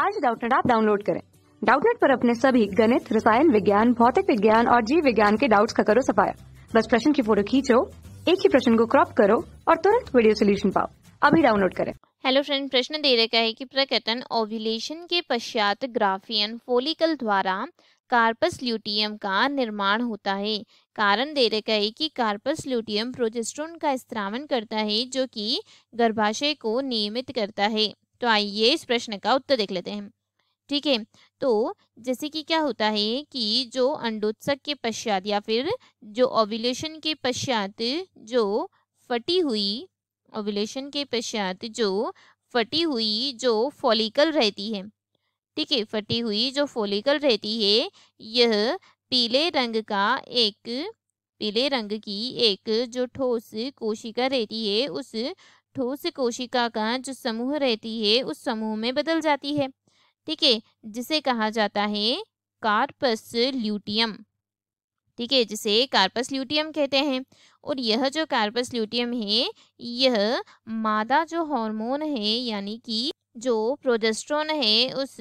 आज डाउटनेट आप डाउनलोड करें डाउटनेट पर अपने सभी गणित रसायन विज्ञान भौतिक विज्ञान और जीव विज्ञान के डाउट्स का करो सफाया बस प्रश्न की फोटो खींचो एक ही प्रश्न को क्रॉप करो और तुरंत वीडियो सोल्यूशन पाओ अभी डाउनलोड करें हेलो फ्रेंड प्रश्न दे रखा है कि प्रकटन ओविलेशन के पश्चात ग्राफियन फोलिकल द्वारा कार्पस ल्यूटियम का निर्माण होता है कारण दे रखा है कि कार्पस ल्यूटियम प्रोजेस्ट्रोन का स्त्रावन करता है जो कि गर्भाशय को नियमित करता है तो आइए इस प्रश्न का उत्तर देख लेते हैं ठीक है तो जैसे कि क्या होता है कि जो अंडोत्सक के पश्चात या फिर जो ओविलेशन के पश्चात जो फटी हुई ओविलेशन के पश्चात जो फटी हुई जो फॉलिकल रहती है ठीक है फटी हुई जो फॉलिकल रहती है यह पीले रंग का एक पीले रंग की एक जो ठोस कोशिका रहती है उस ठोस कोशिका का जो समूह रहती है उस समूह में बदल जाती है ठीक है जिसे कहा जाता है कार्पस ल्यूटियम ठीक है जिसे कार्पस ल्यूटियम कहते हैं और यह जो कार्पस ल्यूटियम है यह मादा जो हार्मोन है यानी कि जो प्रोजेस्ट्रोन है उस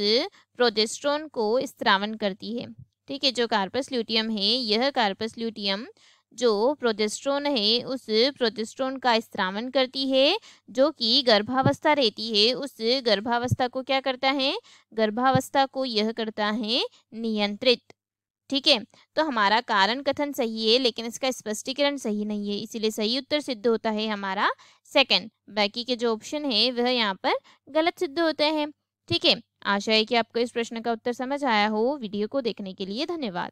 प्रोजेस्ट्रोन को स्त्रावन करती है ठीक है जो कार्पस ल्यूटियम है यह कार्पस ल्यूटियम जो प्रोजेस्ट्रोन है उस प्रोजेस्ट्रोन का स्त्रावन करती है जो कि गर्भावस्था रहती है उस गर्भावस्था को क्या करता है गर्भावस्था को यह करता है नियंत्रित ठीक है तो हमारा कारण कथन सही है लेकिन इसका स्पष्टीकरण सही नहीं है इसीलिए सही उत्तर सिद्ध होता है हमारा सेकंड बाकी के जो ऑप्शन है वह यहाँ पर गलत सिद्ध होते हैं ठीक है आशा है कि आपको इस प्रश्न का उत्तर समझ आया हो वीडियो को देखने के लिए धन्यवाद